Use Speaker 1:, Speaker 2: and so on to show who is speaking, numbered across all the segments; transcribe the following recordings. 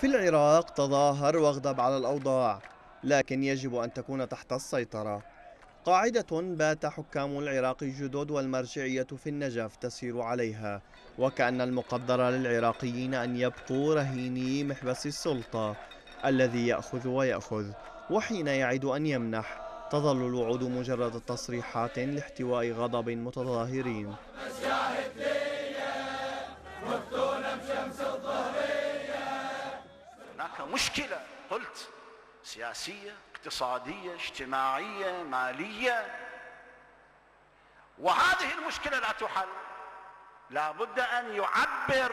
Speaker 1: في العراق تظاهر واغضب على الأوضاع لكن يجب أن تكون تحت السيطرة قاعدة بات حكام العراق الجدد والمرجعية في النجف تسير عليها وكأن المقدر للعراقيين أن يبقوا رهيني محبس السلطة الذي يأخذ ويأخذ وحين يعد أن يمنح تظل الوعود مجرد تصريحات لاحتواء غضب متظاهرين
Speaker 2: مشكله قلت سياسيه اقتصاديه اجتماعيه ماليه وهذه المشكله لا تحل لا بد ان يعبر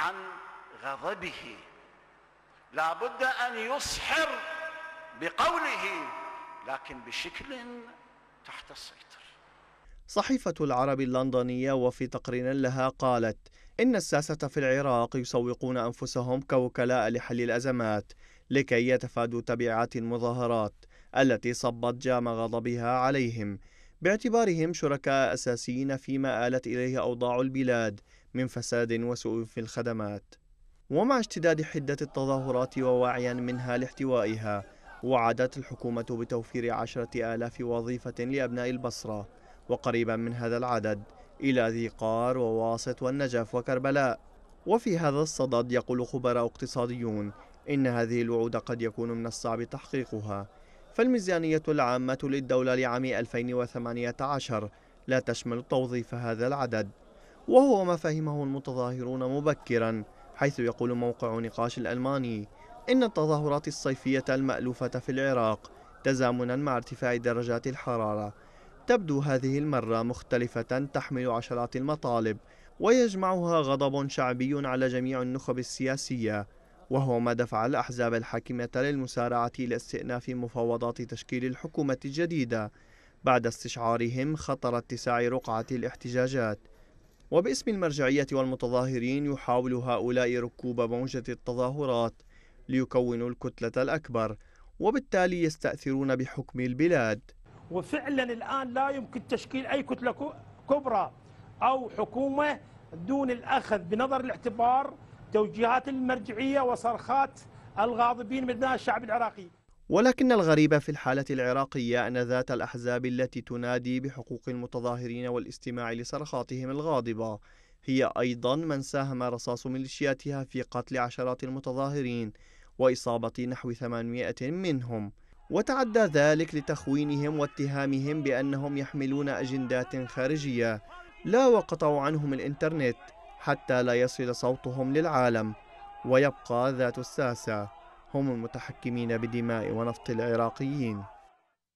Speaker 2: عن غضبه لا بد ان يسحر بقوله لكن بشكل تحت السيطره
Speaker 1: صحيفة العرب اللندنية وفي تقرير لها قالت إن الساسة في العراق يسوقون أنفسهم كوكلاء لحل الأزمات لكي يتفادوا تبعات المظاهرات التي صبت جام غضبها عليهم باعتبارهم شركاء أساسيين فيما آلت إليه أوضاع البلاد من فساد وسوء في الخدمات ومع اشتداد حدة التظاهرات ووعيا منها لاحتوائها وعدت الحكومة بتوفير عشرة آلاف وظيفة لأبناء البصرة وقريبا من هذا العدد إلى ذي قار وواسط والنجف وكربلاء وفي هذا الصدد يقول خبراء اقتصاديون إن هذه الوعود قد يكون من الصعب تحقيقها فالميزانية العامة للدولة لعام 2018 لا تشمل توظيف هذا العدد وهو ما فهمه المتظاهرون مبكرا حيث يقول موقع نقاش الألماني إن التظاهرات الصيفية المألوفة في العراق تزامنا مع ارتفاع درجات الحرارة تبدو هذه المرة مختلفة تحمل عشرات المطالب ويجمعها غضب شعبي على جميع النخب السياسية وهو ما دفع الأحزاب الحاكمة للمسارعة إلى استئناف مفاوضات تشكيل الحكومة الجديدة بعد استشعارهم خطر اتساع رقعة الاحتجاجات وباسم المرجعية والمتظاهرين يحاول هؤلاء ركوب موجة التظاهرات ليكونوا الكتلة الأكبر وبالتالي يستأثرون بحكم البلاد وفعلا الآن لا يمكن
Speaker 2: تشكيل أي كتلة كبرى أو حكومة دون الأخذ بنظر الاعتبار توجيهات المرجعية وصرخات الغاضبين من أبناء الشعب العراقي
Speaker 1: ولكن الغريب في الحالة العراقية أن ذات الأحزاب التي تنادي بحقوق المتظاهرين والاستماع لصرخاتهم الغاضبة هي أيضا من ساهم رصاص ميليشياتها في قتل عشرات المتظاهرين وإصابة نحو 800 منهم وتعدى ذلك لتخوينهم واتهامهم بأنهم يحملون أجندات خارجية لا وقطعوا عنهم الإنترنت حتى لا يصل صوتهم للعالم ويبقى ذات الساسة هم المتحكمين بدماء ونفط العراقيين